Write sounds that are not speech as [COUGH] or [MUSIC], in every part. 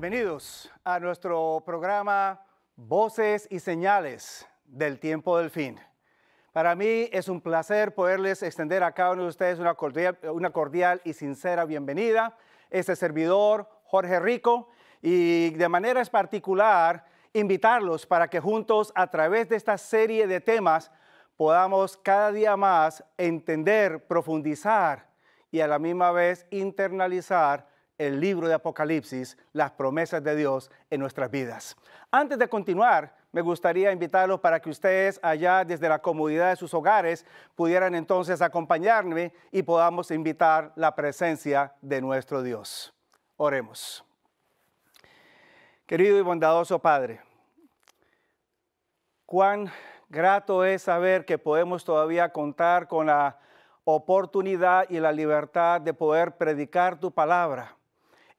Bienvenidos a nuestro programa Voces y Señales del Tiempo del Fin. Para mí es un placer poderles extender a cada uno de ustedes una cordial, una cordial y sincera bienvenida. Este servidor, Jorge Rico, y de manera particular invitarlos para que juntos a través de esta serie de temas podamos cada día más entender, profundizar y a la misma vez internalizar el libro de Apocalipsis, las promesas de Dios en nuestras vidas. Antes de continuar, me gustaría invitarlos para que ustedes allá desde la comodidad de sus hogares pudieran entonces acompañarme y podamos invitar la presencia de nuestro Dios. Oremos. Querido y bondadoso Padre, cuán grato es saber que podemos todavía contar con la oportunidad y la libertad de poder predicar tu palabra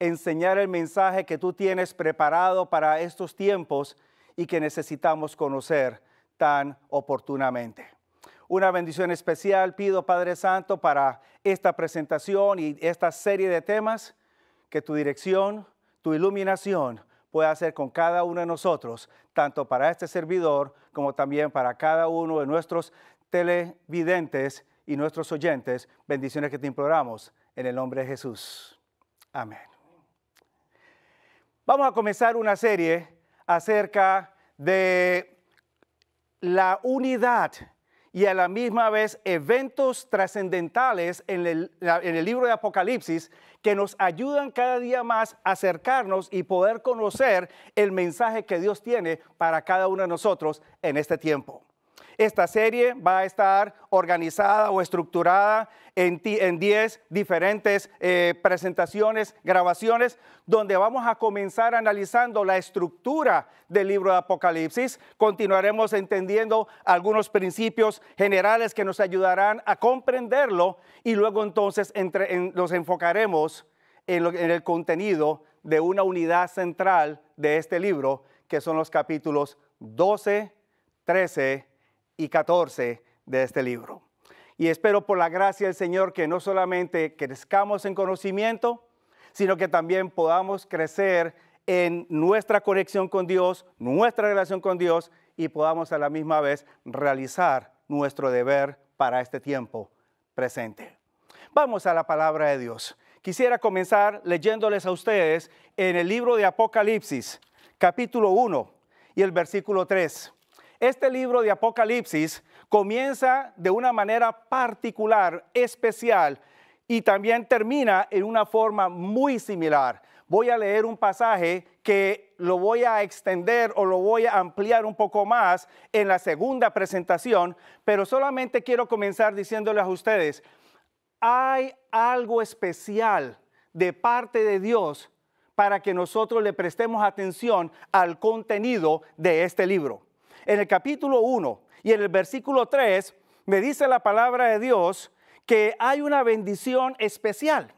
enseñar el mensaje que tú tienes preparado para estos tiempos y que necesitamos conocer tan oportunamente. Una bendición especial pido, Padre Santo, para esta presentación y esta serie de temas, que tu dirección, tu iluminación pueda hacer con cada uno de nosotros, tanto para este servidor como también para cada uno de nuestros televidentes y nuestros oyentes, bendiciones que te imploramos en el nombre de Jesús. Amén. Vamos a comenzar una serie acerca de la unidad y a la misma vez eventos trascendentales en el, libro de Apocalipsis que nos ayudan cada día más a acercarnos y poder conocer el mensaje que Dios tiene para cada uno de nosotros en este tiempo. Esta serie va a estar organizada o estructurada en 10 diferentes eh, presentaciones, grabaciones, donde vamos a comenzar analizando la estructura del libro de Apocalipsis. Continuaremos entendiendo algunos principios generales que nos ayudarán a comprenderlo y luego entonces nos enfocaremos en, el contenido de una unidad central de este libro, que son los capítulos 12, 13 y 14 de este libro. Y espero por la gracia del Señor que no solamente crezcamos en conocimiento, sino que también podamos crecer en nuestra conexión con Dios, nuestra relación con Dios y podamos a la misma vez realizar nuestro deber para este tiempo presente. Vamos a la palabra de Dios. Quisiera comenzar leyéndoles a ustedes en el libro de Apocalipsis, capítulo 1 y el versículo 3. Este libro de Apocalipsis comienza de una manera particular, especial, y también termina en una forma muy similar. Voy a leer un pasaje que lo voy a extender o lo voy a ampliar un poco más en la segunda presentación, pero solamente quiero comenzar diciéndoles a ustedes, hay algo especial de parte de Dios para que nosotros le prestemos atención al contenido de este libro en el capítulo 1 y en el versículo 3 me dice la palabra de Dios que hay una bendición especial.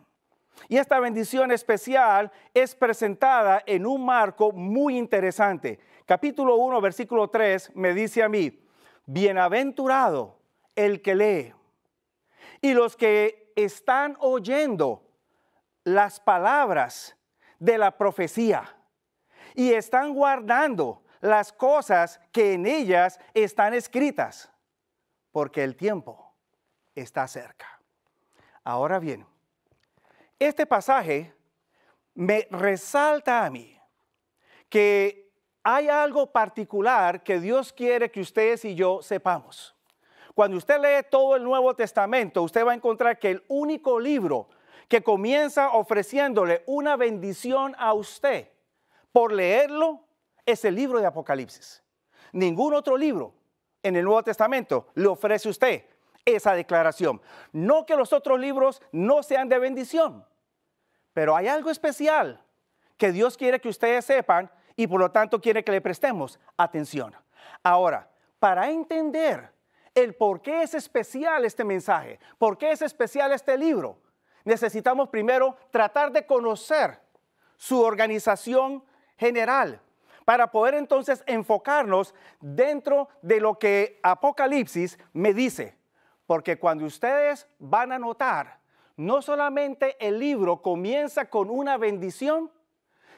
Y esta bendición especial es presentada en un marco muy interesante. Capítulo 1, versículo 3 me dice a mí, bienaventurado el que lee y los que están oyendo las palabras de la profecía y están guardando las cosas que en ellas están escritas, porque el tiempo está cerca. Ahora bien, este pasaje me resalta a mí que hay algo particular que Dios quiere que ustedes y yo sepamos. Cuando usted lee todo el Nuevo Testamento, usted va a encontrar que el único libro que comienza ofreciéndole una bendición a usted por leerlo es el libro de Apocalipsis. Ningún otro libro en el Nuevo Testamento le ofrece usted esa declaración. No que los otros libros no sean de bendición, pero hay algo especial que Dios quiere que ustedes sepan y por lo tanto quiere que le prestemos atención. Ahora, para entender el por qué es especial este mensaje, por qué es especial este libro, necesitamos primero tratar de conocer su organización general, para poder entonces enfocarnos dentro de lo que Apocalipsis me dice. Porque cuando ustedes van a notar, no solamente el libro comienza con una bendición,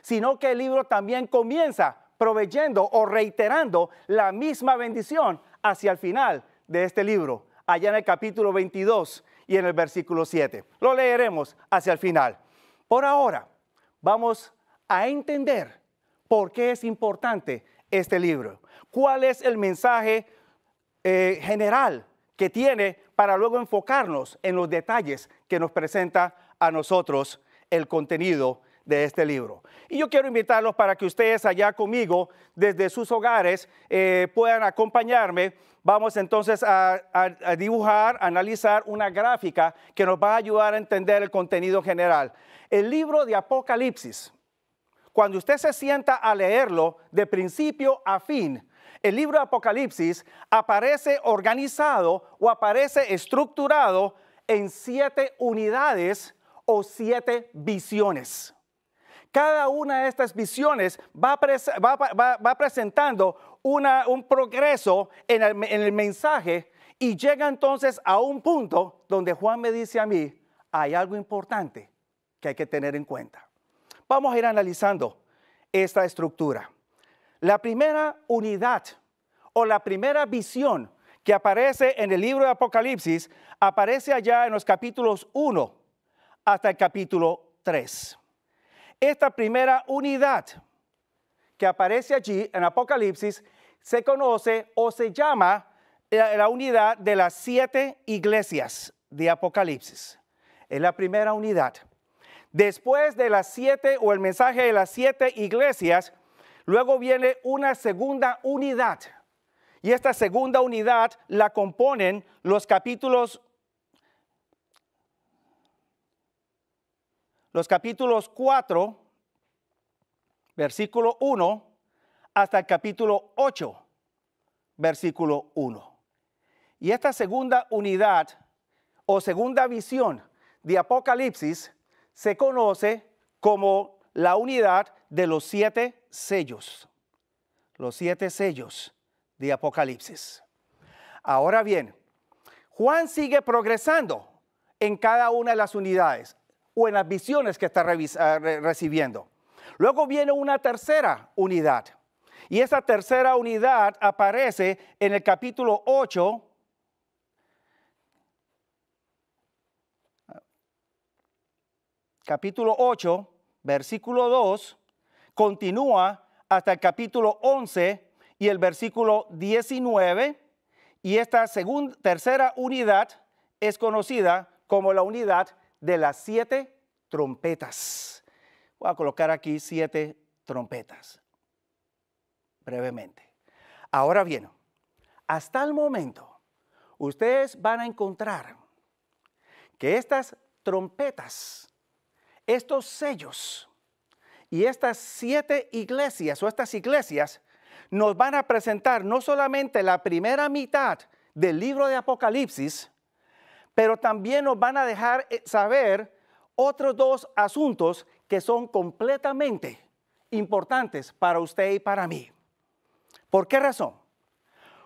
sino que el libro también comienza proveyendo o reiterando la misma bendición hacia el final de este libro, allá en el capítulo 22 y en el versículo 7. Lo leeremos hacia el final. Por ahora, vamos a entender ¿Por qué es importante este libro? ¿Cuál es el mensaje eh, general que tiene para luego enfocarnos en los detalles que nos presenta a nosotros el contenido de este libro. Y yo quiero invitarlos para que ustedes allá conmigo, desde sus hogares, eh, puedan acompañarme. Vamos entonces a, dibujar, analizar una gráfica que nos va a ayudar a entender el contenido general. El libro de Apocalipsis cuando usted se sienta a leerlo de principio a fin, el libro de Apocalipsis aparece organizado o aparece estructurado en siete unidades o siete visiones. Cada una de estas visiones va, presentando un progreso en el, en el mensaje y llega entonces a un punto donde Juan me dice a mí, hay algo importante que hay que tener en cuenta. Vamos a ir analizando esta estructura. La primera unidad o la primera visión que aparece en el libro de Apocalipsis aparece allá en los capítulos 1 hasta el capítulo 3. Esta primera unidad que aparece allí en Apocalipsis se conoce o se llama eh, la, unidad de las siete iglesias de Apocalipsis. Es la primera unidad. Después de las siete o el mensaje de las siete iglesias, luego viene una segunda unidad. Y esta segunda unidad la componen los capítulos los capítulos 4 versículo 1 hasta el capítulo 8 versículo 1. Y esta segunda unidad o segunda visión de Apocalipsis se conoce como la unidad de los siete sellos, los siete sellos de Apocalipsis. Ahora bien, Juan sigue progresando en cada una de las unidades o en las visiones que está ah, recibiendo. Luego viene una tercera unidad. Y esa tercera unidad aparece en el capítulo 8, capítulo 8, versículo 2, continúa hasta el capítulo 11 y el versículo 19, y esta segunda, tercera unidad es conocida como la unidad de las siete trompetas. Voy a colocar aquí siete trompetas, brevemente. Ahora bien, hasta el momento, ustedes van a encontrar que estas trompetas estos sellos y estas siete iglesias o estas iglesias nos van a presentar no solamente la primera mitad del libro de Apocalipsis, pero también nos van a dejar eh, saber otros dos asuntos que son completamente importantes para usted y para mí. ¿Por qué razón?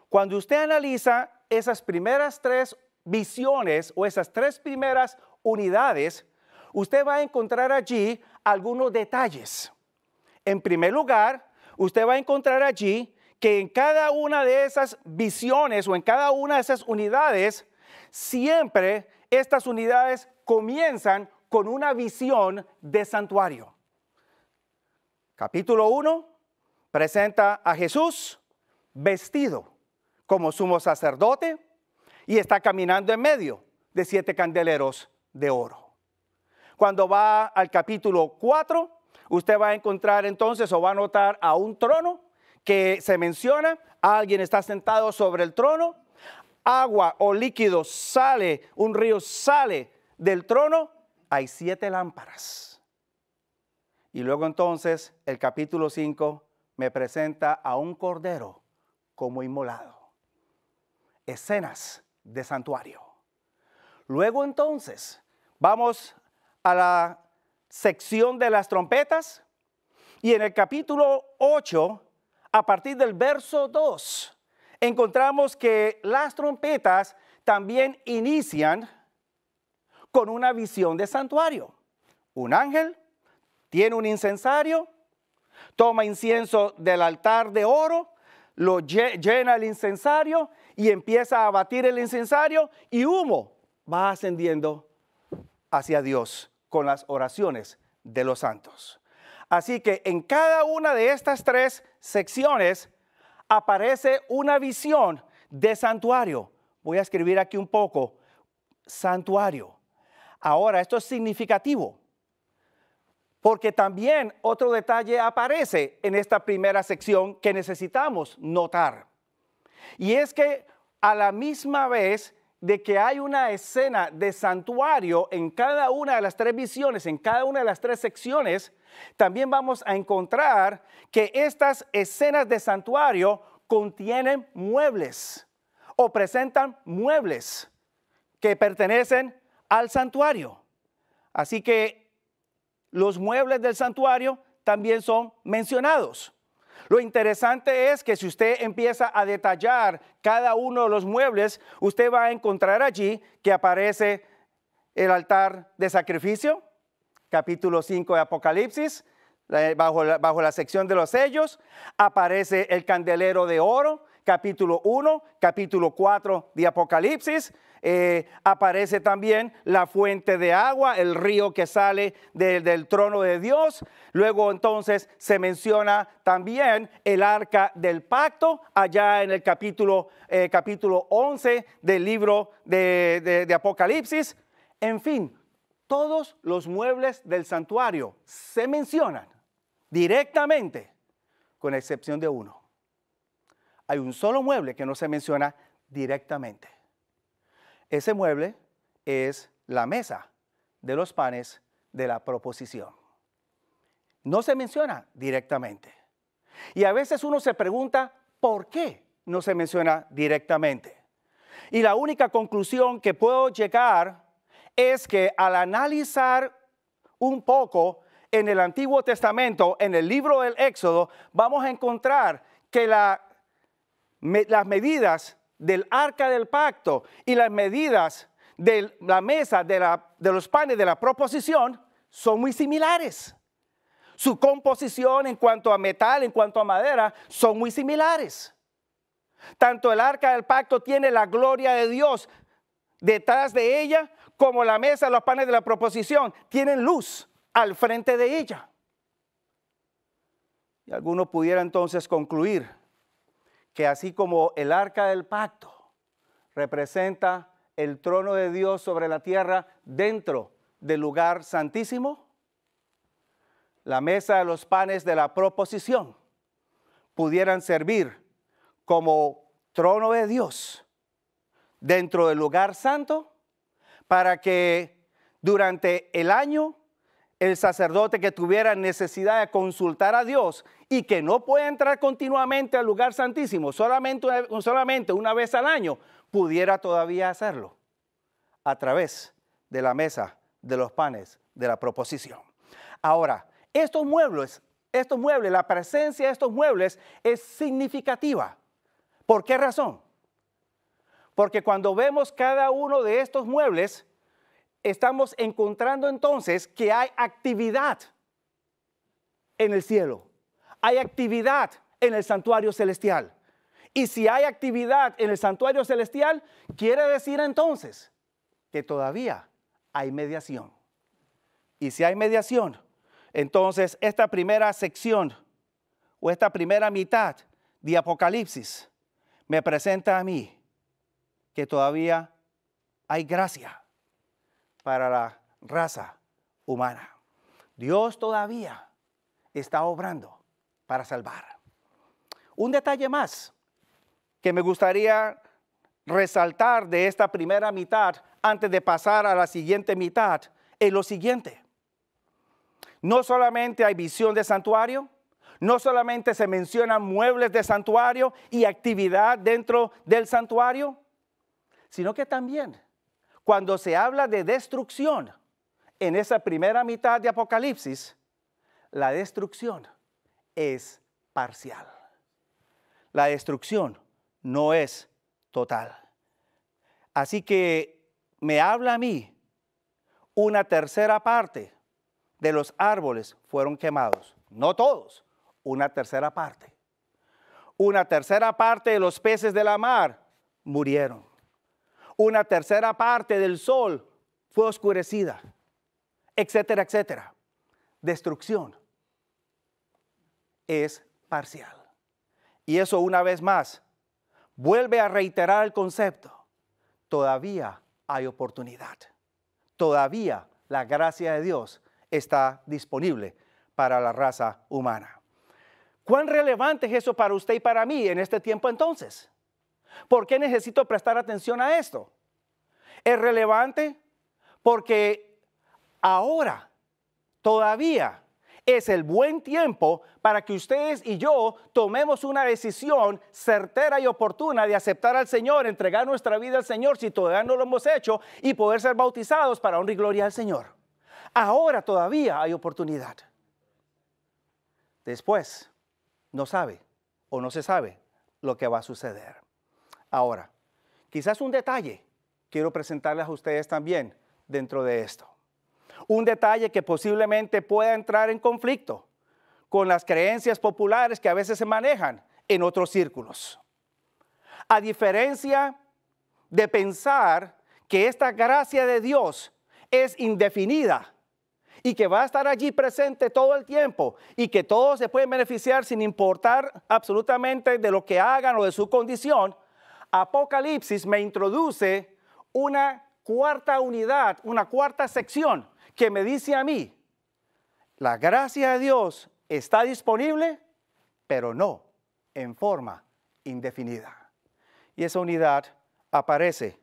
Cuando usted analiza esas primeras tres visiones o esas tres primeras unidades usted va a encontrar allí algunos detalles. En primer lugar, usted va a encontrar allí que en cada una de esas visiones o en cada una de esas unidades, siempre estas unidades comienzan con una visión de santuario. Capítulo 1 presenta a Jesús vestido como sumo sacerdote y está caminando en medio de siete candeleros de oro. Cuando va al capítulo 4, usted va a encontrar entonces o va a notar a un trono que se menciona, alguien está sentado sobre el trono, agua o líquido sale, un río sale del trono, hay siete lámparas. Y luego entonces el capítulo 5 me presenta a un cordero como inmolado. Escenas de santuario. Luego entonces vamos la sección de las trompetas y en el capítulo 8, a partir del verso 2, encontramos que las trompetas también inician con una visión de santuario. Un ángel tiene un incensario, toma incienso del altar de oro, lo llena el incensario y empieza a batir el incensario y humo va ascendiendo hacia Dios con las oraciones de los santos. Así que en cada una de estas tres secciones aparece una visión de santuario. Voy a escribir aquí un poco, santuario. Ahora, esto es significativo, porque también otro detalle aparece en esta primera sección que necesitamos notar. Y es que a la misma vez de que hay una escena de santuario en cada una de las tres visiones, en cada una de las tres secciones, también vamos a encontrar que estas escenas de santuario contienen muebles o presentan muebles que pertenecen al santuario. Así que los muebles del santuario también son mencionados. Lo interesante es que si usted empieza a detallar cada uno de los muebles, usted va a encontrar allí que aparece el altar de sacrificio, capítulo 5 de Apocalipsis, bajo la, bajo la sección de los sellos, aparece el candelero de oro, capítulo 1, capítulo 4 de Apocalipsis. Eh, aparece también la fuente de agua, el río que sale del trono de Dios. Luego entonces se menciona también el arca del pacto, allá en el capítulo, eh, capítulo 11 del libro de Apocalipsis. En fin, todos los muebles del santuario se mencionan directamente, con excepción de uno hay un solo mueble que no se menciona directamente. Ese mueble es la mesa de los panes de la proposición. No se menciona directamente. Y a veces uno se pregunta, ¿por qué no se menciona directamente? Y la única conclusión que puedo llegar es que al analizar un poco en el Antiguo Testamento, en el libro del Éxodo, vamos a encontrar que la las medidas del arca del pacto y las medidas de la mesa de, los panes de la proposición son muy similares. Su composición en cuanto a metal, en cuanto a madera, son muy similares. Tanto el arca del pacto tiene la gloria de Dios detrás de ella, como la mesa, los panes de la proposición, tienen luz al frente de ella. Y alguno pudiera entonces concluir que así como el arca del pacto representa el trono de Dios sobre la tierra dentro del lugar santísimo, la mesa de los panes de la proposición pudieran servir como trono de Dios dentro del lugar santo para que durante el año el sacerdote que tuviera necesidad de consultar a Dios y que no puede entrar continuamente al lugar santísimo, solamente una, solamente una vez al año, pudiera todavía hacerlo a través de la mesa de los panes de la proposición. Ahora, estos muebles, estos muebles, la presencia de estos muebles es significativa. ¿Por qué razón? Porque cuando vemos cada uno de estos muebles, estamos encontrando entonces que hay actividad en el cielo, hay actividad en el santuario celestial. Y si hay actividad en el santuario celestial, quiere decir entonces que todavía hay mediación. Y si hay mediación, entonces esta primera sección o esta primera mitad de Apocalipsis me presenta a mí que todavía hay gracia para la raza humana. Dios todavía está obrando para salvar. Un detalle más que me gustaría resaltar de esta primera mitad antes de pasar a la siguiente mitad es lo siguiente. No solamente hay visión de santuario, no solamente se mencionan muebles de santuario y actividad dentro del santuario, sino que también cuando se habla de destrucción en esa primera mitad de Apocalipsis, la destrucción es parcial. La destrucción no es total. Así que me habla a mí, una tercera parte de los árboles fueron quemados. No todos, una tercera parte. Una tercera parte de los peces de la mar murieron una tercera parte del sol fue oscurecida, etcétera, etcétera. Destrucción es parcial. Y eso una vez más vuelve a reiterar el concepto. Todavía hay oportunidad. Todavía la gracia de Dios está disponible para la raza humana. ¿Cuán relevante es eso para usted y para mí en este tiempo entonces? ¿Por qué necesito prestar atención a esto? Es relevante porque ahora, todavía, es el buen tiempo para que ustedes y yo tomemos una decisión certera y oportuna de aceptar al Señor, entregar nuestra vida al Señor si todavía no lo hemos hecho y poder ser bautizados para honra y gloria al Señor. Ahora todavía hay oportunidad. Después, no sabe o no se sabe lo que va a suceder. Ahora, quizás un detalle quiero presentarles a ustedes también dentro de esto. Un detalle que posiblemente pueda entrar en conflicto con las creencias populares que a veces se manejan en otros círculos. A diferencia de pensar que esta gracia de Dios es indefinida y que va a estar allí presente todo el tiempo y que todos se pueden beneficiar sin importar absolutamente de lo que hagan o de su condición, Apocalipsis me introduce una cuarta unidad, una cuarta sección que me dice a mí, la gracia de Dios está disponible, pero no en forma indefinida. Y esa unidad aparece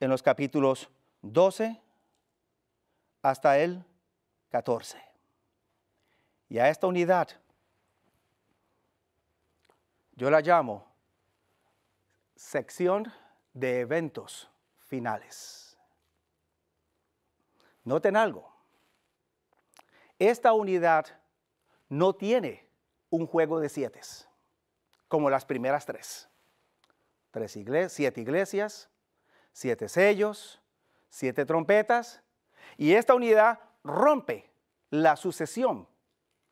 en los capítulos 12 hasta el 14. Y a esta unidad yo la llamo sección de eventos finales. Noten algo. Esta unidad no tiene un juego de siete, como las primeras tres. tres siete iglesias, siete sellos, siete trompetas, y esta unidad rompe la sucesión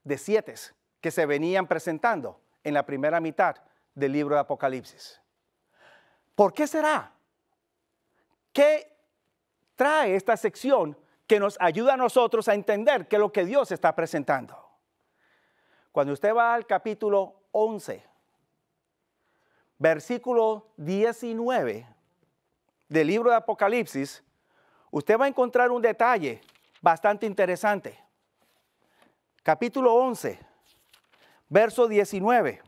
de siete que se venían presentando en la primera mitad del libro de Apocalipsis. ¿Por qué será? ¿Qué trae esta sección que nos ayuda a nosotros a entender qué es lo que Dios está presentando? Cuando usted va al capítulo 11, versículo 19 del libro de Apocalipsis, usted va a encontrar un detalle bastante interesante. Capítulo 11, verso 19.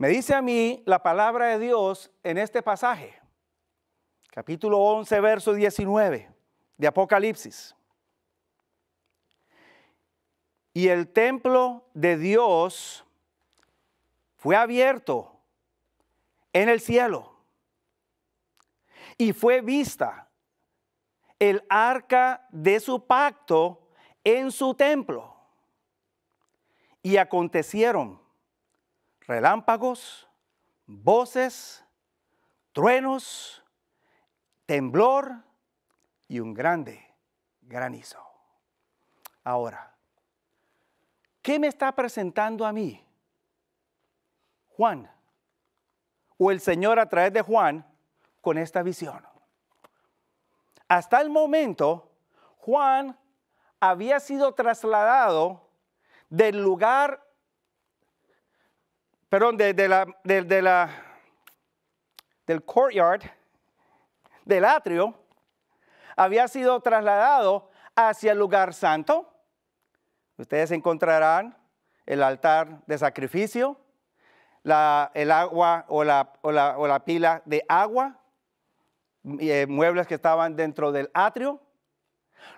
Me dice a mí la palabra de Dios en este pasaje, capítulo 11, verso 19 de Apocalipsis. Y el templo de Dios fue abierto en el cielo y fue vista el arca de su pacto en su templo. Y acontecieron relámpagos, voces, truenos, temblor y un grande granizo. Ahora, ¿qué me está presentando a mí? Juan, o el Señor a través de Juan, con esta visión. Hasta el momento, Juan había sido trasladado del lugar perdón, la, del courtyard, del atrio, había sido trasladado hacia el lugar santo. Ustedes encontrarán el altar de sacrificio, la, el agua o la, o, la, pila de agua, eh, muebles que estaban dentro del atrio.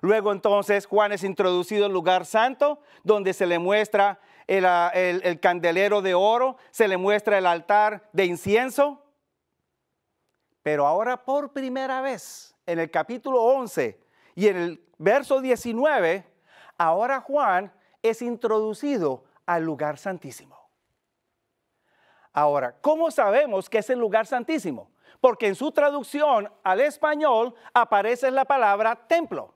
Luego entonces Juan es introducido al lugar santo, donde se le muestra Ah, el, candelero de oro, se le muestra el altar de incienso. Pero ahora por primera vez, en el capítulo 11 y en el verso 19, ahora Juan es introducido al lugar santísimo. Ahora, ¿cómo sabemos que es el lugar santísimo? Porque en su traducción al español aparece la palabra templo.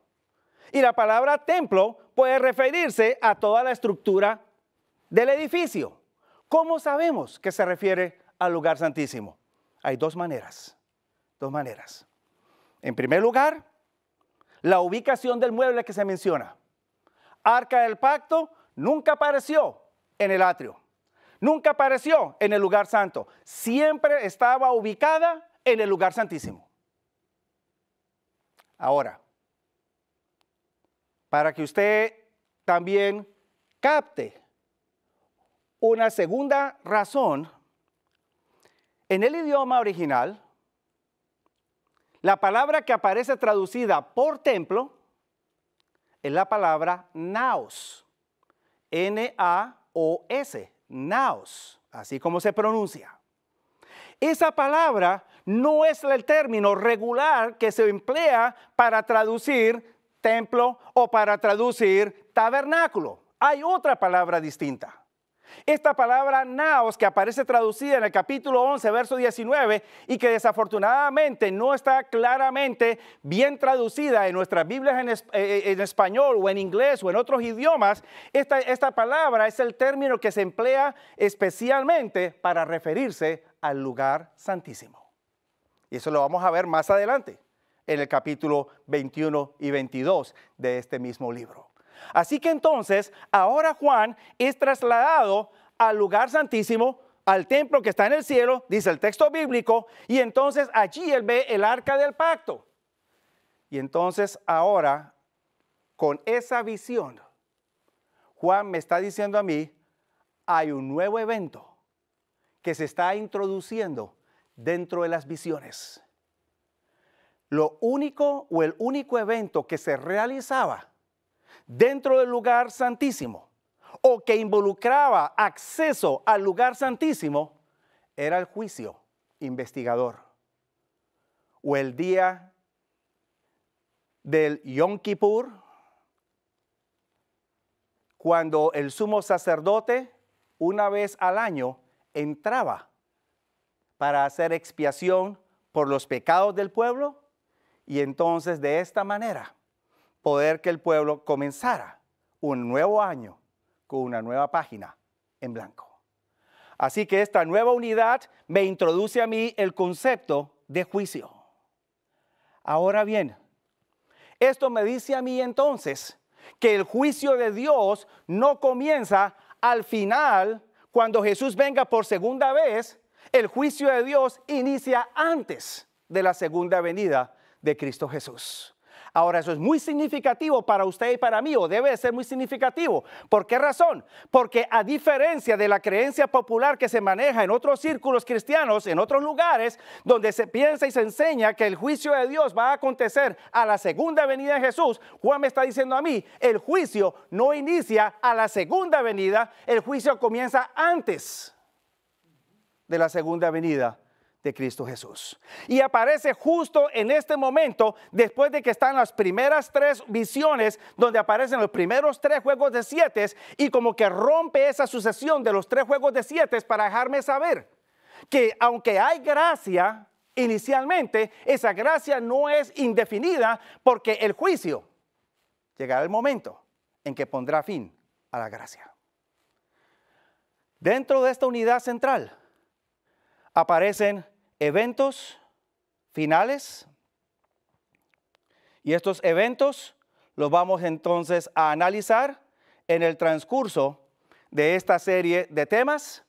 Y la palabra templo puede referirse a toda la estructura del edificio. ¿Cómo sabemos que se refiere al lugar santísimo? Hay dos maneras, dos maneras. En primer lugar, la ubicación del mueble que se menciona. Arca del pacto nunca apareció en el atrio, nunca apareció en el lugar santo, siempre estaba ubicada en el lugar santísimo. Ahora, para que usted también capte una segunda razón, en el idioma original, la palabra que aparece traducida por templo es la palabra naos, N-A-O-S, naos, así como se pronuncia. Esa palabra no es el término regular que se emplea para traducir templo o para traducir tabernáculo. Hay otra palabra distinta. Esta palabra naos que aparece traducida en el capítulo 11, verso 19 y que desafortunadamente no está claramente bien traducida en nuestras Biblias eh, eh, en, español o en inglés o en otros idiomas, esta, esta palabra es el término que se emplea especialmente para referirse al lugar santísimo. Y eso lo vamos a ver más adelante en el capítulo 21 y 22 de este mismo libro. Así que entonces, ahora Juan es trasladado al lugar santísimo, al templo que está en el cielo, dice el texto bíblico, y entonces allí él ve el arca del pacto. Y entonces ahora, con esa visión, Juan me está diciendo a mí, hay un nuevo evento que se está introduciendo dentro de las visiones. Lo único o el único evento que se realizaba dentro del lugar santísimo o que involucraba acceso al lugar santísimo era el juicio investigador o el día del Yom Kippur, cuando el sumo sacerdote una vez al año entraba para hacer expiación por los pecados del pueblo y entonces de esta manera poder que el pueblo comenzara un nuevo año con una nueva página en blanco. Así que esta nueva unidad me introduce a mí el concepto de juicio. Ahora bien, esto me dice a mí entonces que el juicio de Dios no comienza al final, cuando Jesús venga por segunda vez, el juicio de Dios inicia antes de la segunda venida de Cristo Jesús. Ahora, eso es muy significativo para usted y para mí, o debe ser muy significativo. ¿Por qué razón? Porque a diferencia de la creencia popular que se maneja en otros círculos cristianos, en otros lugares, donde se piensa y se enseña que el juicio de Dios va a acontecer a la segunda venida de Jesús, Juan me está diciendo a mí, el juicio no inicia a la segunda venida, el juicio comienza antes de la segunda venida de Cristo Jesús. Y aparece justo en este momento, después de que están las primeras tres visiones, donde aparecen los primeros tres juegos de siete, y como que rompe esa sucesión de los tres juegos de siete para dejarme saber que aunque hay gracia inicialmente, esa gracia no es indefinida porque el juicio llegará el momento en que pondrá fin a la gracia. Dentro de esta unidad central aparecen eventos finales. Y estos eventos los vamos entonces a analizar en el transcurso de esta serie de temas,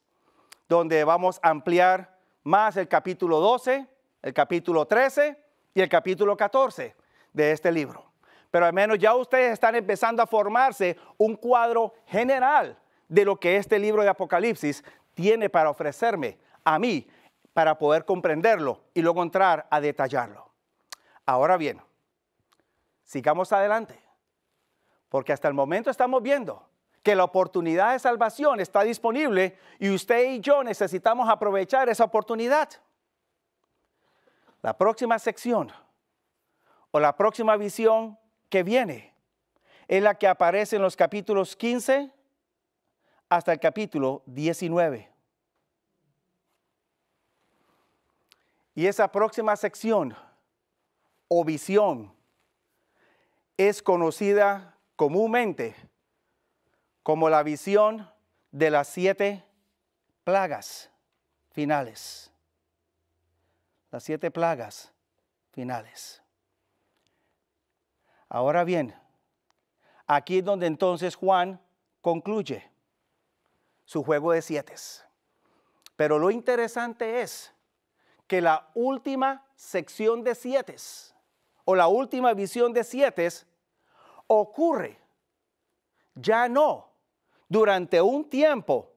donde vamos a ampliar más el capítulo 12, el capítulo 13 y el capítulo 14 de este libro. Pero al menos ya ustedes están empezando a formarse un cuadro general de lo que este libro de Apocalipsis tiene para ofrecerme a mí para poder comprenderlo y luego entrar a detallarlo. Ahora bien, sigamos adelante, porque hasta el momento estamos viendo que la oportunidad de salvación está disponible y usted y yo necesitamos aprovechar esa oportunidad. La próxima sección o la próxima visión que viene es la que aparece en los capítulos 15 hasta el capítulo 19. Y esa próxima sección o visión es conocida comúnmente como la visión de las siete plagas finales. Las siete plagas finales. Ahora bien, aquí es donde entonces Juan concluye su juego de siete. Pero lo interesante es que la última sección de siete o la última visión de siete ocurre ya no durante un tiempo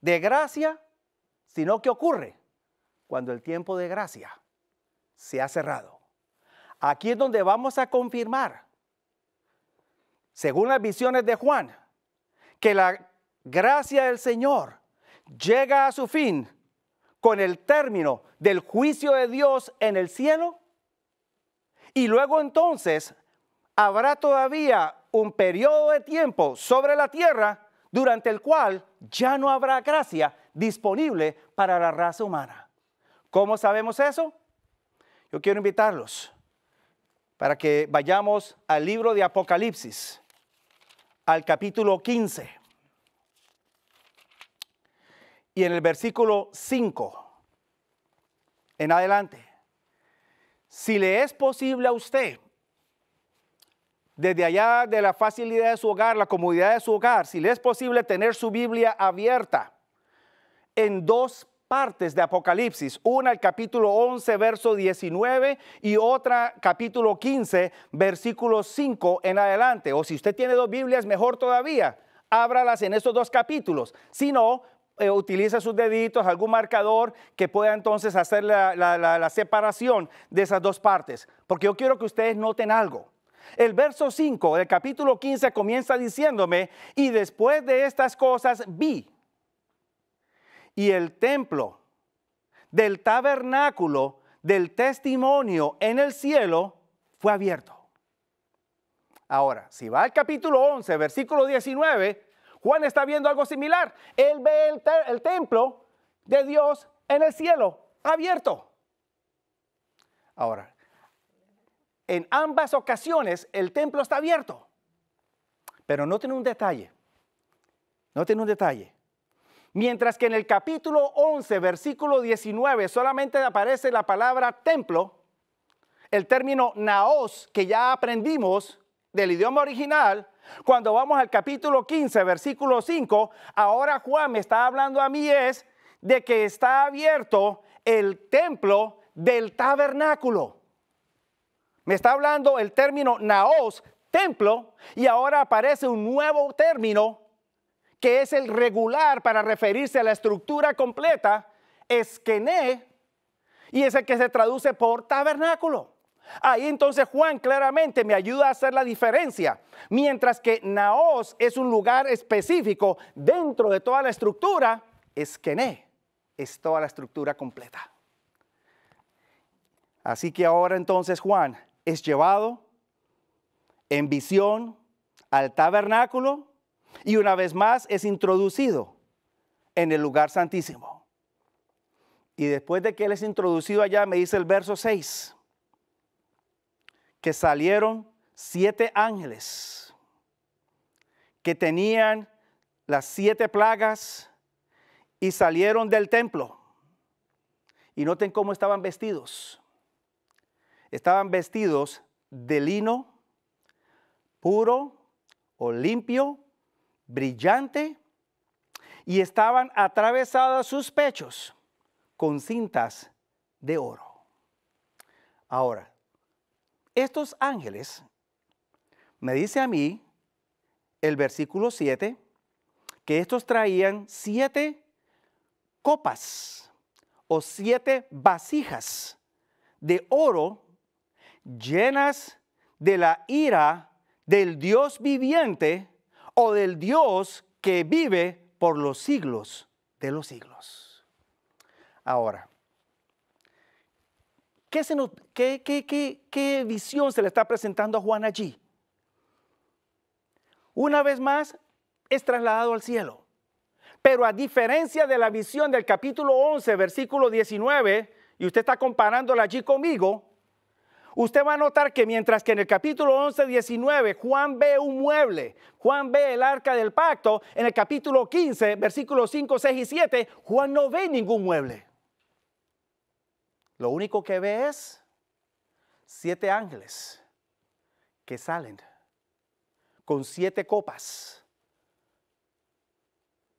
de gracia, sino que ocurre cuando el tiempo de gracia se ha cerrado. Aquí es donde vamos a confirmar, según las visiones de Juan, que la gracia del Señor llega a su fin con el término del juicio de Dios en el cielo. Y luego entonces habrá todavía un periodo de tiempo sobre la tierra durante el cual ya no habrá gracia disponible para la raza humana. ¿Cómo sabemos eso? Yo quiero invitarlos para que vayamos al libro de Apocalipsis, al capítulo 15 y en el versículo 5 en adelante. Si le es posible a usted, desde allá de la facilidad de su hogar, la comodidad de su hogar, si le es posible tener su Biblia abierta en dos partes de Apocalipsis, una el capítulo 11, verso 19 y otra capítulo 15, versículo 5 en adelante. O si usted tiene dos Biblias, mejor todavía, ábralas en estos dos capítulos. Si no, eh, utiliza sus deditos, algún marcador que pueda entonces hacer la, la separación de esas dos partes. Porque yo quiero que ustedes noten algo. El verso 5 del capítulo 15 comienza diciéndome, y después de estas cosas vi, y el templo del tabernáculo del testimonio en el cielo fue abierto. Ahora, si va al capítulo 11, versículo 19, Juan está viendo algo similar. Él ve el, templo de Dios en el cielo, abierto. Ahora, en ambas ocasiones el templo está abierto, pero no tiene un detalle. No tiene un detalle. Mientras que en el capítulo 11, versículo 19, solamente aparece la palabra templo, el término naos, que ya aprendimos del idioma original, cuando vamos al capítulo 15, versículo 5, ahora Juan me está hablando a mí es de que está abierto el templo del tabernáculo. Me está hablando el término naos, templo, y ahora aparece un nuevo término que es el regular para referirse a la estructura completa, esquené, y es el que se traduce por tabernáculo. Ahí entonces Juan claramente me ayuda a hacer la diferencia, mientras que Naos es un lugar específico dentro de toda la estructura, es Kené es toda la estructura completa. Así que ahora entonces Juan es llevado en visión al tabernáculo y una vez más es introducido en el lugar santísimo. Y después de que él es introducido allá, me dice el verso 6, que salieron siete ángeles que tenían las siete plagas y salieron del templo. Y noten cómo estaban vestidos. Estaban vestidos de lino puro o limpio, brillante, y estaban atravesados sus pechos con cintas de oro. Ahora, estos ángeles, me dice a mí el versículo 7, que estos traían siete copas o siete vasijas de oro llenas de la ira del Dios viviente o del Dios que vive por los siglos de los siglos. Ahora, ¿Qué, visión se le está presentando a Juan allí? Una vez más, es trasladado al cielo. Pero a diferencia de la visión del capítulo 11, versículo 19, y usted está comparándola allí conmigo, usted va a notar que mientras que en el capítulo 11, 19, Juan ve un mueble, Juan ve el arca del pacto, en el capítulo 15, versículos 5, 6 y 7, Juan no ve ningún mueble. Lo único que ve es siete ángeles que salen con siete copas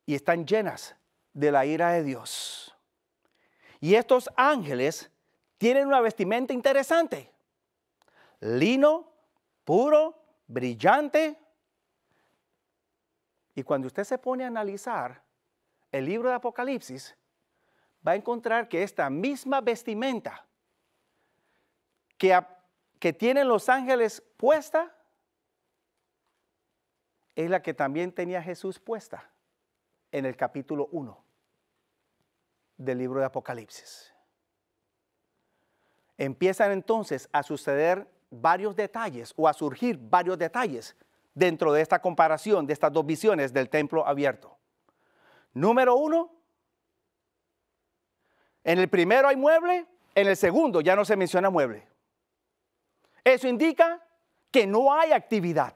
y están llenas de la ira de Dios. Y estos ángeles tienen una vestimenta interesante. Lino, puro, brillante. Y cuando usted se pone a analizar el libro de Apocalipsis, va a encontrar que esta misma vestimenta que, tienen los ángeles puesta, es la que también tenía Jesús puesta en el capítulo 1 del libro de Apocalipsis. Empiezan entonces a suceder varios detalles o a surgir varios detalles dentro de esta comparación de estas dos visiones del templo abierto. Número uno, en el primero hay mueble, en el segundo ya no se menciona mueble. Eso indica que no hay actividad.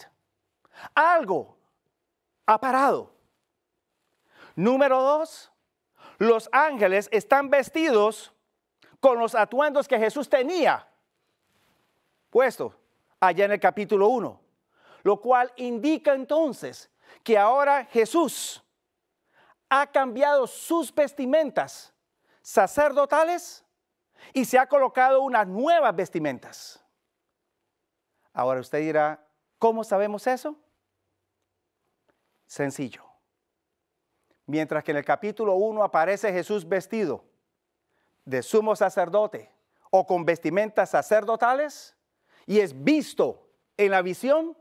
Algo ha parado. Número dos, los ángeles están vestidos con los atuendos que Jesús tenía puesto allá en el capítulo uno. lo cual indica entonces que ahora Jesús ha cambiado sus vestimentas sacerdotales y se ha colocado unas nuevas vestimentas. Ahora usted dirá, ¿cómo sabemos eso? Sencillo. Mientras que en el capítulo 1 aparece Jesús vestido de sumo sacerdote o con vestimentas sacerdotales y es visto en la visión,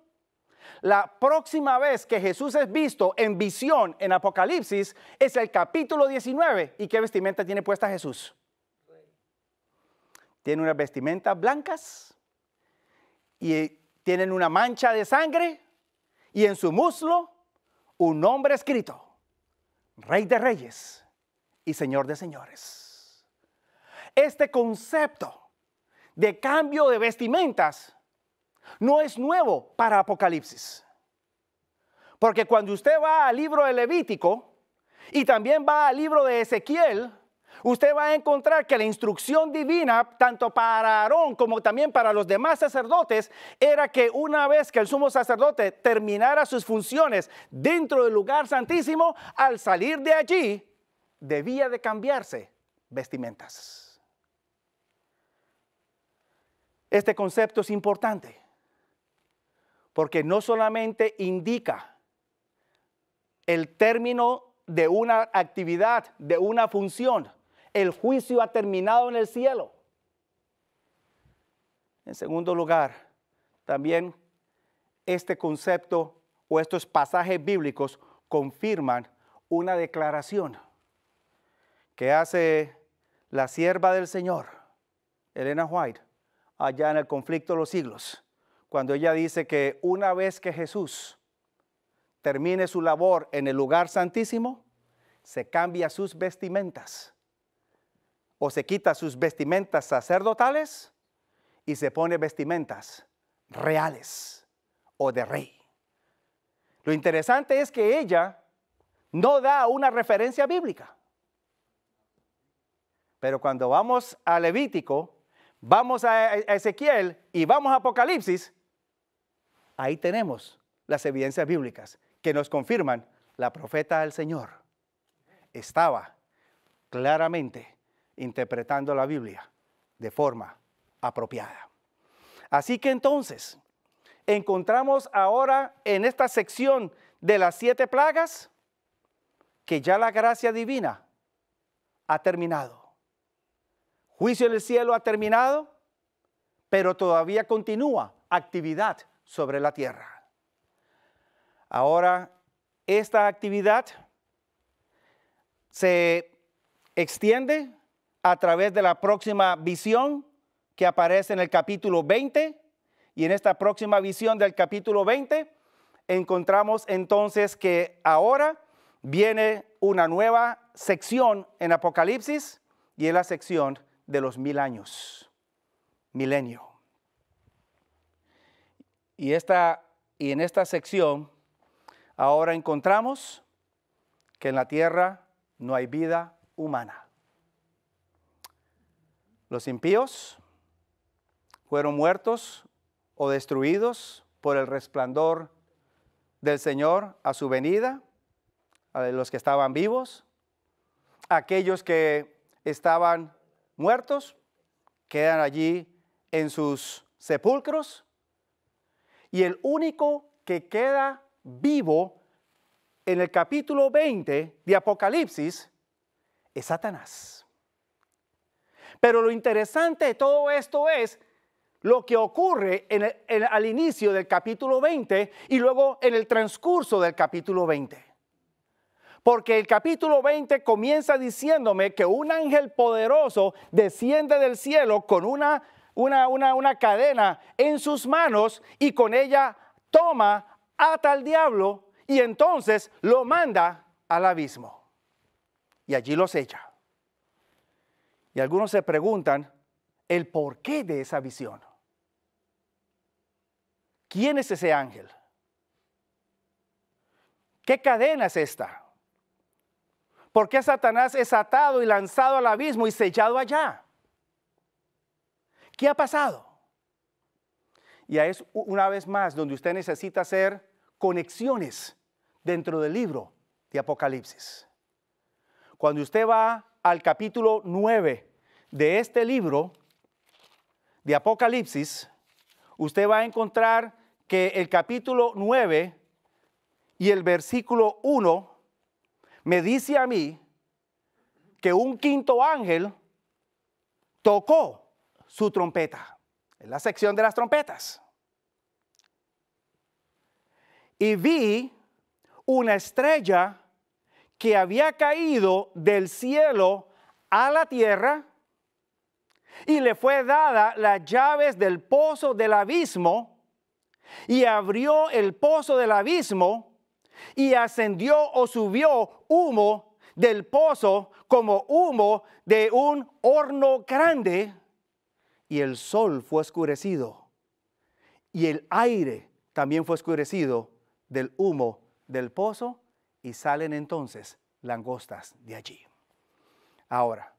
la próxima vez que Jesús es visto en visión en Apocalipsis es el capítulo 19. ¿Y qué vestimenta tiene puesta Jesús? Tiene unas vestimentas blancas y tienen una mancha de sangre y en su muslo un nombre escrito, Rey de Reyes y Señor de Señores. Este concepto de cambio de vestimentas no es nuevo para Apocalipsis. Porque cuando usted va al libro de Levítico y también va al libro de Ezequiel, usted va a encontrar que la instrucción divina, tanto para Aarón como también para los demás sacerdotes, era que una vez que el sumo sacerdote terminara sus funciones dentro del lugar santísimo, al salir de allí, debía de cambiarse vestimentas. Este concepto es importante porque no solamente indica el término de una actividad, de una función, el juicio ha terminado en el cielo. En segundo lugar, también este concepto o estos pasajes bíblicos confirman una declaración que hace la sierva del Señor, Elena White, allá en el conflicto de los siglos cuando ella dice que una vez que Jesús termine su labor en el lugar santísimo, se cambia sus vestimentas o se quita sus vestimentas sacerdotales y se pone vestimentas reales o de rey. Lo interesante es que ella no da una referencia bíblica. Pero cuando vamos a Levítico, vamos a Ezequiel y vamos a Apocalipsis, Ahí tenemos las evidencias bíblicas que nos confirman la profeta del Señor estaba claramente interpretando la Biblia de forma apropiada. Así que entonces, encontramos ahora en esta sección de las siete plagas que ya la gracia divina ha terminado. Juicio en el cielo ha terminado, pero todavía continúa actividad sobre la tierra. Ahora, esta actividad se extiende a través de la próxima visión que aparece en el capítulo 20. Y en esta próxima visión del capítulo 20 encontramos entonces que ahora viene una nueva sección en Apocalipsis y es la sección de los mil años, milenio. Y, esta, y en esta sección ahora encontramos que en la tierra no hay vida humana. Los impíos fueron muertos o destruidos por el resplandor del Señor a su venida, los que estaban vivos, aquellos que estaban muertos quedan allí en sus sepulcros y el único que queda vivo en el capítulo 20 de Apocalipsis es Satanás. Pero lo interesante de todo esto es lo que ocurre al inicio del capítulo 20 y luego en el transcurso del capítulo 20. Porque el capítulo 20 comienza diciéndome que un ángel poderoso desciende del cielo con una una, cadena en sus manos y con ella toma, ata al diablo y entonces lo manda al abismo. Y allí los echa. Y algunos se preguntan el porqué de esa visión. ¿Quién es ese ángel? ¿Qué cadena es esta? ¿Por qué Satanás es atado y lanzado al abismo y sellado allá? ¿Qué ha pasado? Y ahí es una vez más donde usted necesita hacer conexiones dentro del libro de Apocalipsis. Cuando usted va al capítulo 9 de este libro de Apocalipsis, usted va a encontrar que el capítulo 9 y el versículo 1 me dice a mí que un quinto ángel tocó su trompeta. en la sección de las trompetas. Y vi una estrella que había caído del cielo a la tierra y le fue dada las llaves del pozo del abismo y abrió el pozo del abismo y ascendió o subió humo del pozo como humo de un horno grande y el sol fue oscurecido, y el aire también fue oscurecido del humo del pozo, y salen entonces langostas de allí. Ahora,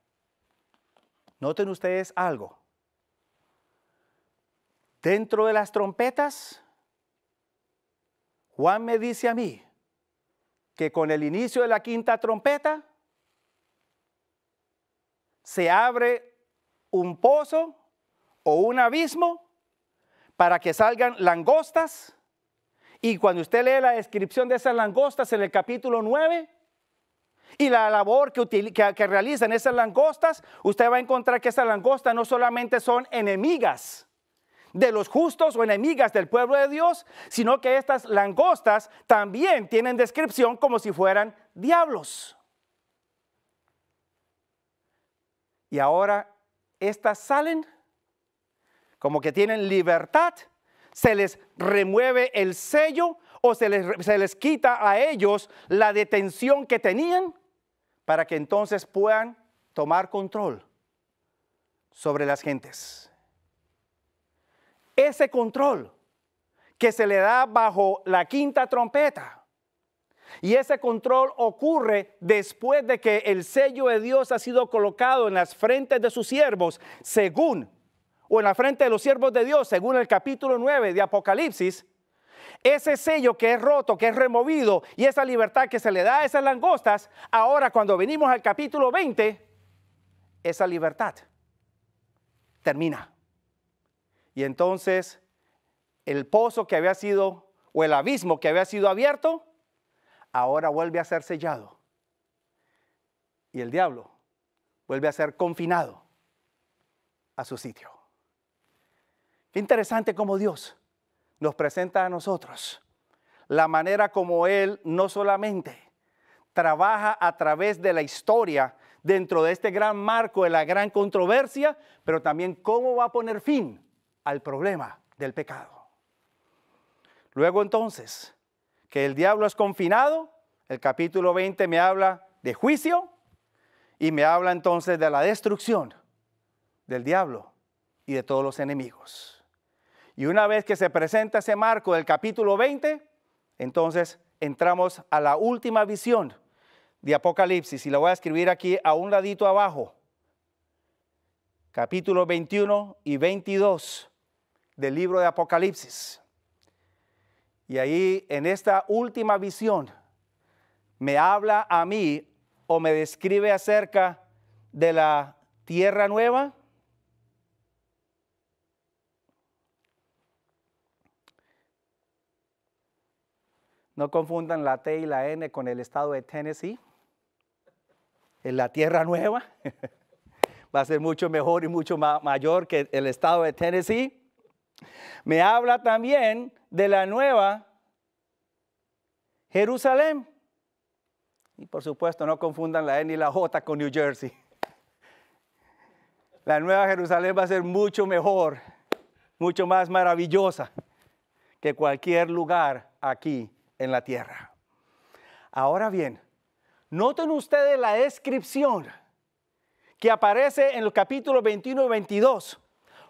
noten ustedes algo. Dentro de las trompetas, Juan me dice a mí que con el inicio de la quinta trompeta se abre un pozo o un abismo para que salgan langostas. Y cuando usted lee la descripción de esas langostas en el capítulo 9 y la labor que, realizan esas langostas, usted va a encontrar que esas langostas no solamente son enemigas de los justos o enemigas del pueblo de Dios, sino que estas langostas también tienen descripción como si fueran diablos. Y ahora estas salen como que tienen libertad, se les remueve el sello o se les, se les quita a ellos la detención que tenían para que entonces puedan tomar control sobre las gentes. Ese control que se le da bajo la quinta trompeta. Y ese control ocurre después de que el sello de Dios ha sido colocado en las frentes de sus siervos, según o en la frente de los siervos de Dios, según el capítulo 9 de Apocalipsis, ese sello que es roto, que es removido y esa libertad que se le da a esas langostas, ahora cuando venimos al capítulo 20, esa libertad termina. Y entonces el pozo que había sido, o el abismo que había sido abierto, ahora vuelve a ser sellado. Y el diablo vuelve a ser confinado a su sitio. Interesante cómo Dios nos presenta a nosotros la manera como Él no solamente trabaja a través de la historia dentro de este gran marco de la gran controversia, pero también cómo va a poner fin al problema del pecado. Luego entonces, que el diablo es confinado, el capítulo 20 me habla de juicio y me habla entonces de la destrucción del diablo y de todos los enemigos. Y una vez que se presenta ese marco del capítulo 20, entonces entramos a la última visión de Apocalipsis y la voy a escribir aquí a un ladito abajo. Capítulo 21 y 22 del libro de Apocalipsis. Y ahí en esta última visión me habla a mí o me describe acerca de la tierra nueva No confundan la T y la N con el estado de Tennessee, en la Tierra Nueva. [LAUGHS] Va a ser mucho mejor y mucho mayor que el estado de Tennessee. Me habla también de la nueva Jerusalén. Y por supuesto, no confundan la N y la J con New Jersey. La nueva Jerusalén va a ser mucho mejor, mucho más maravillosa que cualquier lugar aquí en la tierra. Ahora bien, noten ustedes la descripción que aparece en el capítulo 21 y 22.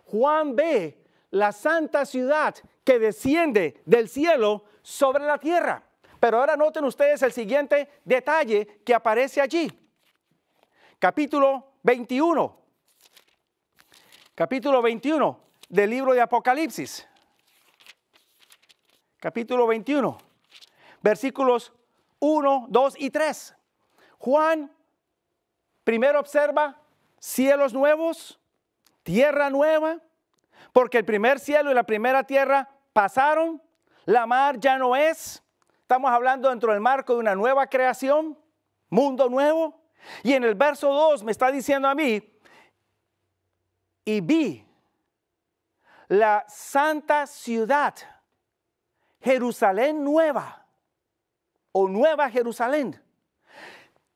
Juan ve la santa ciudad que desciende del cielo sobre la tierra. Pero ahora noten ustedes el siguiente detalle que aparece allí. Capítulo 21. Capítulo 21 del libro de Apocalipsis. Capítulo 21 versículos 1, 2 y 3. Juan primero observa cielos nuevos, tierra nueva, porque el primer cielo y la primera tierra pasaron, la mar ya no es. Estamos hablando dentro del marco de una nueva creación, mundo nuevo. Y en el verso 2 me está diciendo a mí, y vi la santa ciudad, Jerusalén nueva, o Nueva Jerusalén,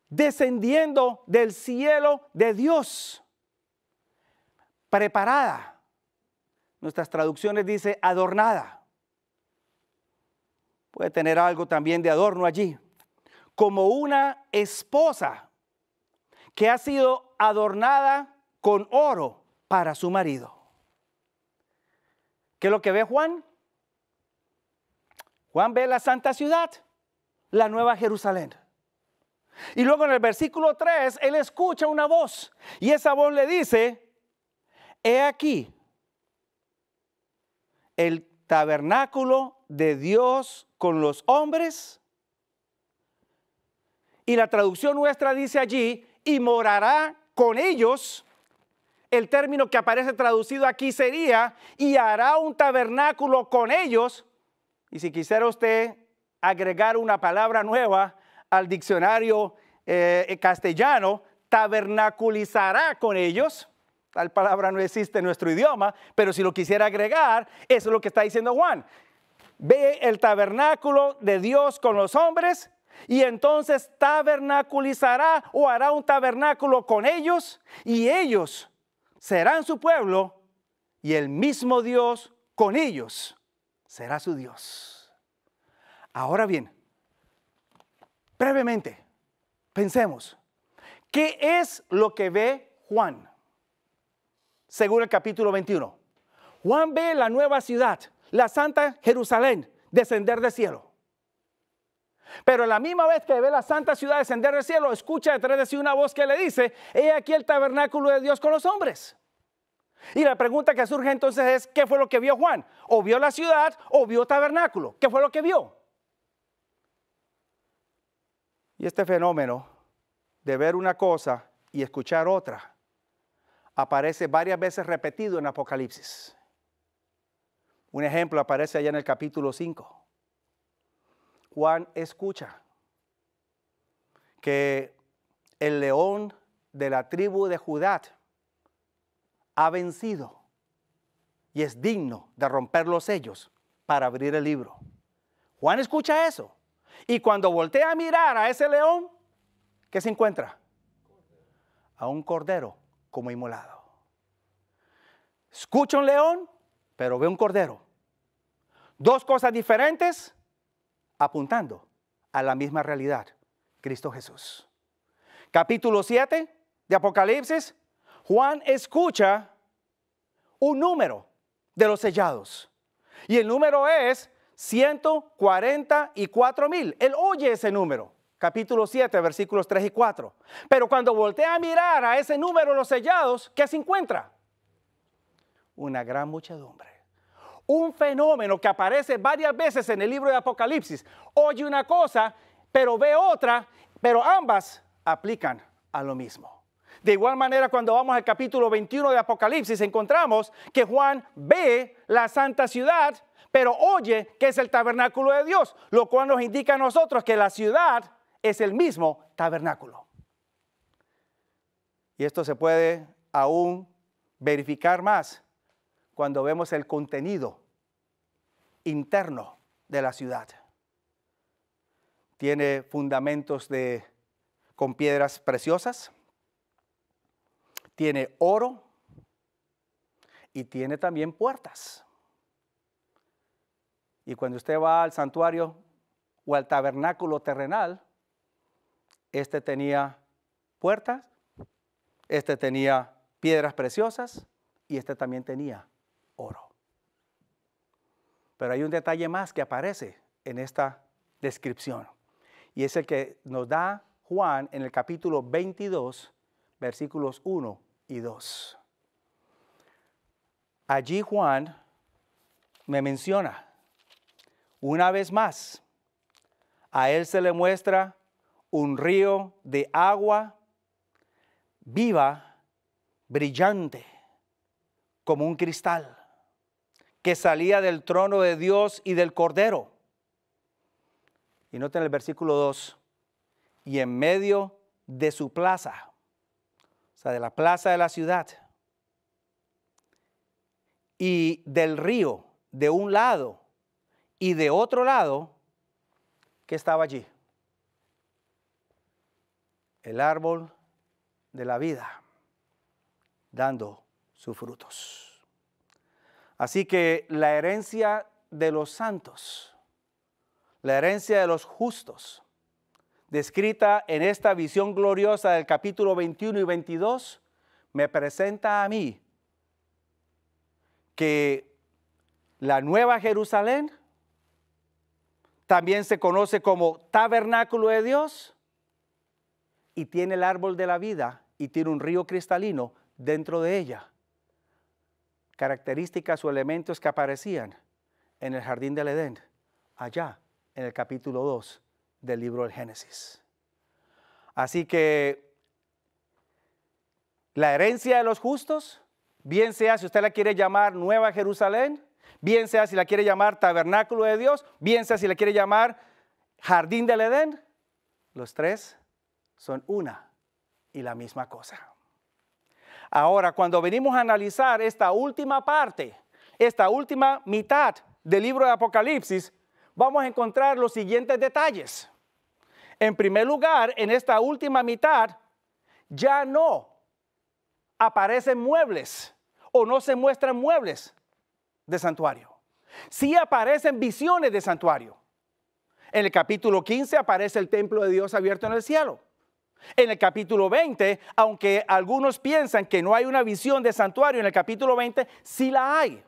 descendiendo del cielo de Dios, preparada. Nuestras traducciones dice adornada. Puede tener algo también de adorno allí. Como una esposa que ha sido adornada con oro para su marido. ¿Qué es lo que ve Juan? Juan ve la santa ciudad la nueva Jerusalén. Y luego en el versículo 3, él escucha una voz y esa voz le dice, he aquí el tabernáculo de Dios con los hombres. Y la traducción nuestra dice allí, y morará con ellos. El término que aparece traducido aquí sería, y hará un tabernáculo con ellos. Y si quisiera usted agregar una palabra nueva al diccionario eh, castellano, tabernaculizará con ellos. Tal palabra no existe en nuestro idioma, pero si lo quisiera agregar, eso es lo que está diciendo Juan. Ve el tabernáculo de Dios con los hombres y entonces tabernaculizará o hará un tabernáculo con ellos y ellos serán su pueblo y el mismo Dios con ellos será su Dios. Ahora bien, brevemente, pensemos, ¿qué es lo que ve Juan? Según el capítulo 21. Juan ve la nueva ciudad, la Santa Jerusalén, descender del cielo. Pero la misma vez que ve la santa ciudad descender del cielo, escucha detrás de sí una voz que le dice, he aquí el tabernáculo de Dios con los hombres. Y la pregunta que surge entonces es, ¿qué fue lo que vio Juan? ¿O vio la ciudad o vio tabernáculo? ¿Qué fue lo que vio? Y este fenómeno de ver una cosa y escuchar otra aparece varias veces repetido en Apocalipsis. Un ejemplo aparece allá en el capítulo 5. Juan escucha que el león de la tribu de Judá ha vencido y es digno de romper los sellos para abrir el libro. Juan escucha eso y cuando voltea a mirar a ese león, ¿qué se encuentra? A un cordero como inmolado. Escucha un león, pero ve un cordero. Dos cosas diferentes apuntando a la misma realidad, Cristo Jesús. Capítulo 7 de Apocalipsis, Juan escucha un número de los sellados. Y el número es 144 mil. Él oye ese número, capítulo 7, versículos 3 y 4. Pero cuando voltea a mirar a ese número, los sellados, ¿qué se encuentra? Una gran muchedumbre. Un fenómeno que aparece varias veces en el libro de Apocalipsis. Oye una cosa, pero ve otra, pero ambas aplican a lo mismo. De igual manera, cuando vamos al capítulo 21 de Apocalipsis, encontramos que Juan ve la santa ciudad pero oye que es el tabernáculo de Dios, lo cual nos indica a nosotros que la ciudad es el mismo tabernáculo. Y esto se puede aún verificar más cuando vemos el contenido interno de la ciudad. Tiene fundamentos de, con piedras preciosas, tiene oro y tiene también puertas. Y cuando usted va al santuario o al tabernáculo terrenal, este tenía puertas, este tenía piedras preciosas y este también tenía oro. Pero hay un detalle más que aparece en esta descripción y es el que nos da Juan en el capítulo 22, versículos 1 y 2. Allí Juan me menciona una vez más, a él se le muestra un río de agua viva, brillante, como un cristal, que salía del trono de Dios y del Cordero. Y noten el versículo 2, y en medio de su plaza, o sea, de la plaza de la ciudad, y del río de un lado y de otro lado, ¿qué estaba allí? El árbol de la vida, dando sus frutos. Así que la herencia de los santos, la herencia de los justos, descrita en esta visión gloriosa del capítulo 21 y 22, me presenta a mí que la nueva Jerusalén también se conoce como tabernáculo de Dios y tiene el árbol de la vida y tiene un río cristalino dentro de ella. Características o elementos que aparecían en el jardín del Edén, allá en el capítulo 2 del libro del Génesis. Así que la herencia de los justos, bien sea si usted la quiere llamar Nueva Jerusalén, Bien sea si la quiere llamar tabernáculo de Dios, bien sea si la quiere llamar jardín del Edén, los tres son una y la misma cosa. Ahora, cuando venimos a analizar esta última parte, esta última mitad del libro de Apocalipsis, vamos a encontrar los siguientes detalles. En primer lugar, en esta última mitad, ya no aparecen muebles o no se muestran muebles de santuario. Sí aparecen visiones de santuario. En el capítulo 15 aparece el templo de Dios abierto en el cielo. En el capítulo 20, aunque algunos piensan que no hay una visión de santuario, en el capítulo 20 sí la hay.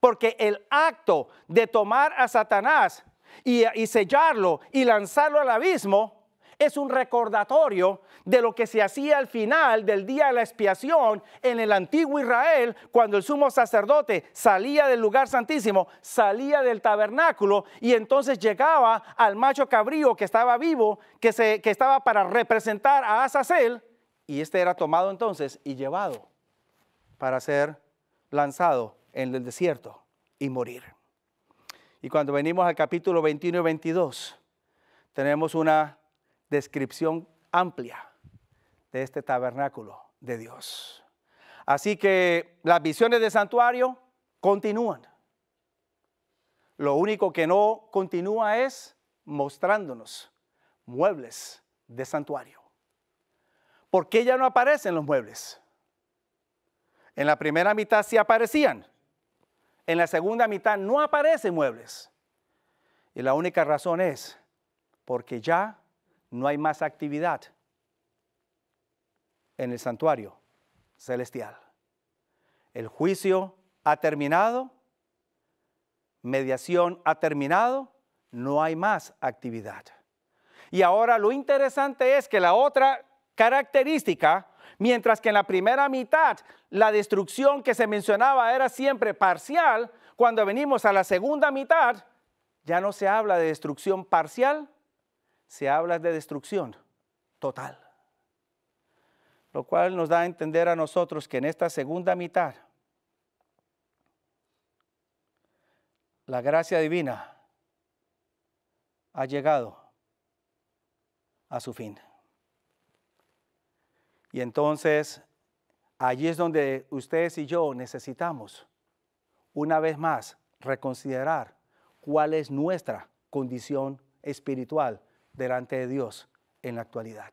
Porque el acto de tomar a Satanás y, y sellarlo y lanzarlo al abismo es un recordatorio de lo que se hacía al final del día de la expiación en el antiguo Israel, cuando el sumo sacerdote salía del lugar santísimo, salía del tabernáculo y entonces llegaba al macho cabrío que estaba vivo, que, se, estaba para representar a Azazel, y este era tomado entonces y llevado para ser lanzado en el desierto y morir. Y cuando venimos al capítulo 21 y 22, tenemos una descripción amplia de este tabernáculo de Dios. Así que las visiones de santuario continúan. Lo único que no continúa es mostrándonos muebles de santuario. ¿Por qué ya no aparecen los muebles? En la primera mitad sí aparecían. En la segunda mitad no aparecen muebles. Y la única razón es porque ya no hay más actividad en el santuario celestial. El juicio ha terminado, mediación ha terminado, no hay más actividad. Y ahora lo interesante es que la otra característica, mientras que en la primera mitad la destrucción que se mencionaba era siempre parcial, cuando venimos a la segunda mitad, ya no se habla de destrucción parcial, se habla de destrucción total. Lo cual nos da a entender a nosotros que en esta segunda mitad, la gracia divina ha llegado a su fin. Y entonces, allí es donde ustedes y yo necesitamos, una vez más, reconsiderar cuál es nuestra condición espiritual delante de Dios en la actualidad.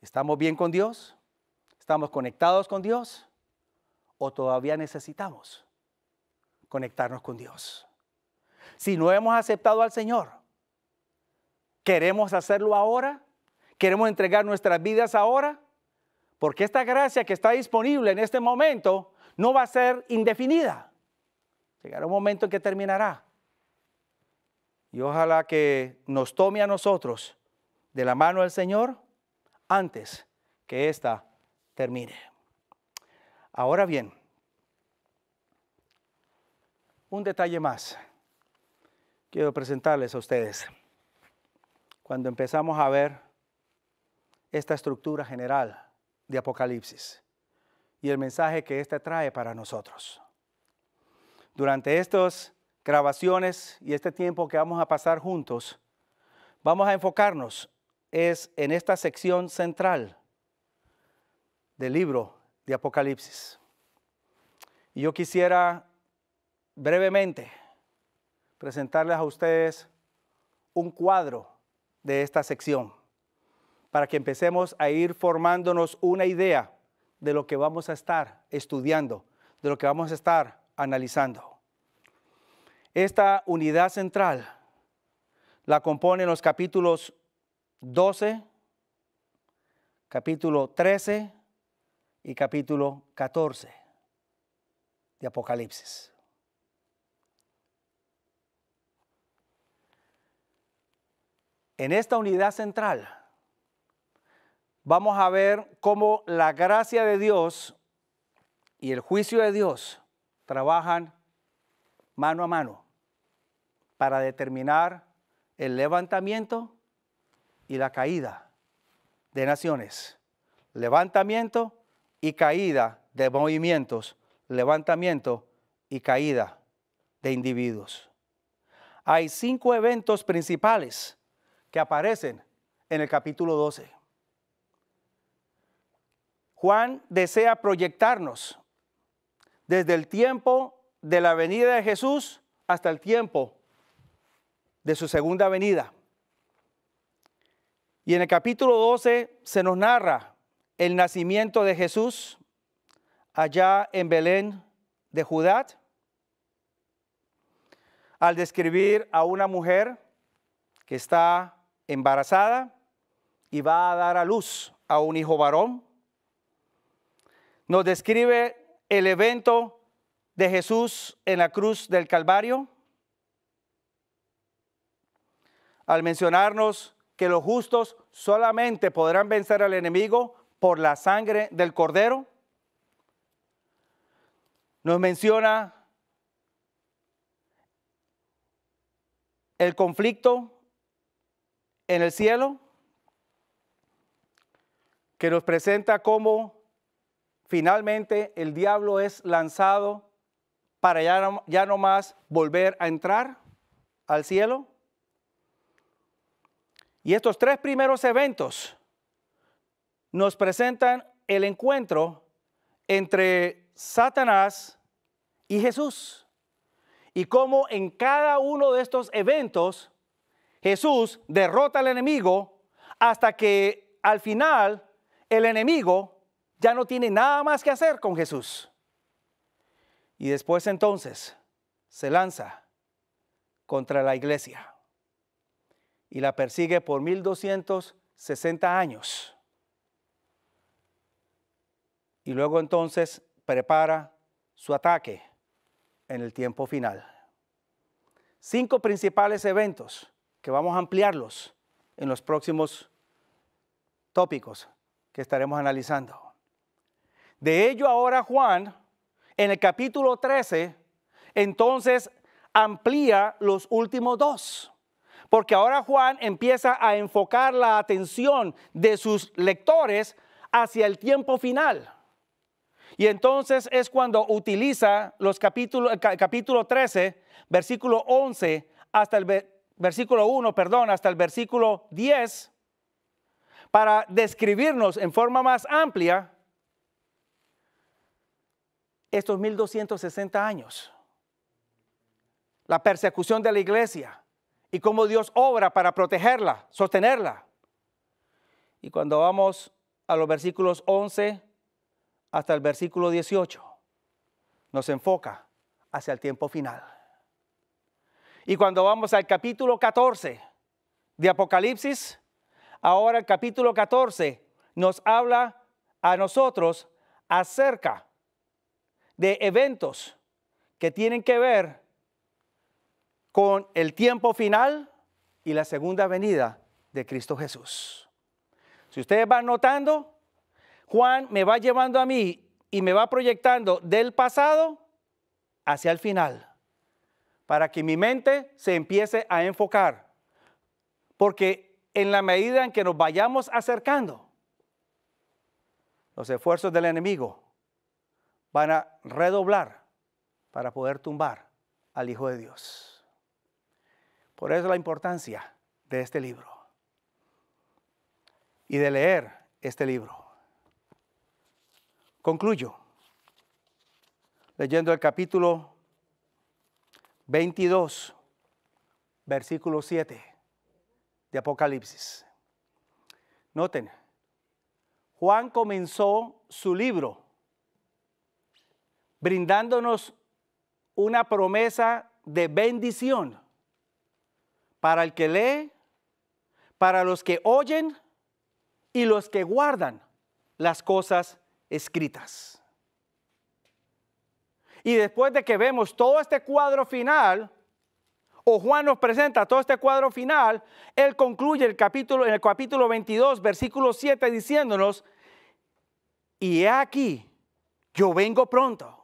¿Estamos bien con Dios? ¿Estamos conectados con Dios? ¿O todavía necesitamos conectarnos con Dios? Si no hemos aceptado al Señor, ¿queremos hacerlo ahora? ¿Queremos entregar nuestras vidas ahora? Porque esta gracia que está disponible en este momento no va a ser indefinida. Llegará un momento en que terminará. Y ojalá que nos tome a nosotros de la mano del Señor antes que ésta termine. Ahora bien, un detalle más quiero presentarles a ustedes. Cuando empezamos a ver esta estructura general de Apocalipsis y el mensaje que ésta trae para nosotros. Durante estos grabaciones y este tiempo que vamos a pasar juntos, vamos a enfocarnos es en esta sección central del libro de Apocalipsis. Y yo quisiera brevemente presentarles a ustedes un cuadro de esta sección para que empecemos a ir formándonos una idea de lo que vamos a estar estudiando, de lo que vamos a estar analizando. Esta unidad central la componen los capítulos 12, capítulo 13 y capítulo 14 de Apocalipsis. En esta unidad central vamos a ver cómo la gracia de Dios y el juicio de Dios trabajan mano a mano para determinar el levantamiento y la caída de naciones. Levantamiento y caída de movimientos. Levantamiento y caída de individuos. Hay cinco eventos principales que aparecen en el capítulo 12. Juan desea proyectarnos desde el tiempo de la venida de Jesús hasta el tiempo de su segunda venida. Y en el capítulo 12 se nos narra el nacimiento de Jesús allá en Belén de Judá, al describir a una mujer que está embarazada y va a dar a luz a un hijo varón. Nos describe el evento de Jesús en la cruz del Calvario? Al mencionarnos que los justos solamente podrán vencer al enemigo por la sangre del cordero, nos menciona el conflicto en el cielo, que nos presenta cómo finalmente el diablo es lanzado para ya no, más volver a entrar al cielo. Y estos tres primeros eventos nos presentan el encuentro entre Satanás y Jesús. Y cómo en cada uno de estos eventos Jesús derrota al enemigo hasta que al final el enemigo ya no tiene nada más que hacer con Jesús. Y después entonces se lanza contra la iglesia y la persigue por 1260 años. Y luego entonces prepara su ataque en el tiempo final. Cinco principales eventos que vamos a ampliarlos en los próximos tópicos que estaremos analizando. De ello ahora Juan en el capítulo 13, entonces amplía los últimos dos, porque ahora Juan empieza a enfocar la atención de sus lectores hacia el tiempo final. Y entonces es cuando utiliza los capítulos, capítulo 13, versículo 11 hasta el versículo 1, perdón, hasta el versículo 10, para describirnos en forma más amplia estos 1260 años. La persecución de la iglesia y cómo Dios obra para protegerla, sostenerla. Y cuando vamos a los versículos 11 hasta el versículo 18, nos enfoca hacia el tiempo final. Y cuando vamos al capítulo 14 de Apocalipsis, ahora el capítulo 14 nos habla a nosotros acerca de eventos que tienen que ver con el tiempo final y la segunda venida de Cristo Jesús. Si ustedes van notando, Juan me va llevando a mí y me va proyectando del pasado hacia el final, para que mi mente se empiece a enfocar, porque en la medida en que nos vayamos acercando, los esfuerzos del enemigo van a redoblar para poder tumbar al Hijo de Dios. Por eso la importancia de este libro y de leer este libro. Concluyo leyendo el capítulo 22, versículo 7 de Apocalipsis. Noten, Juan comenzó su libro brindándonos una promesa de bendición para el que lee, para los que oyen y los que guardan las cosas escritas. Y después de que vemos todo este cuadro final, o Juan nos presenta todo este cuadro final, él concluye el capítulo en el capítulo 22, versículo 7 diciéndonos, "Y he aquí, yo vengo pronto."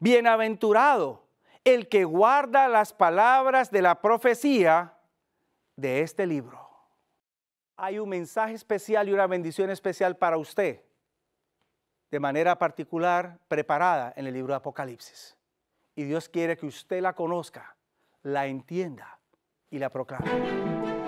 Bienaventurado el que guarda las palabras de la profecía de este libro. Hay un mensaje especial y una bendición especial para usted, de manera particular preparada en el libro de Apocalipsis. Y Dios quiere que usted la conozca, la entienda y la proclame.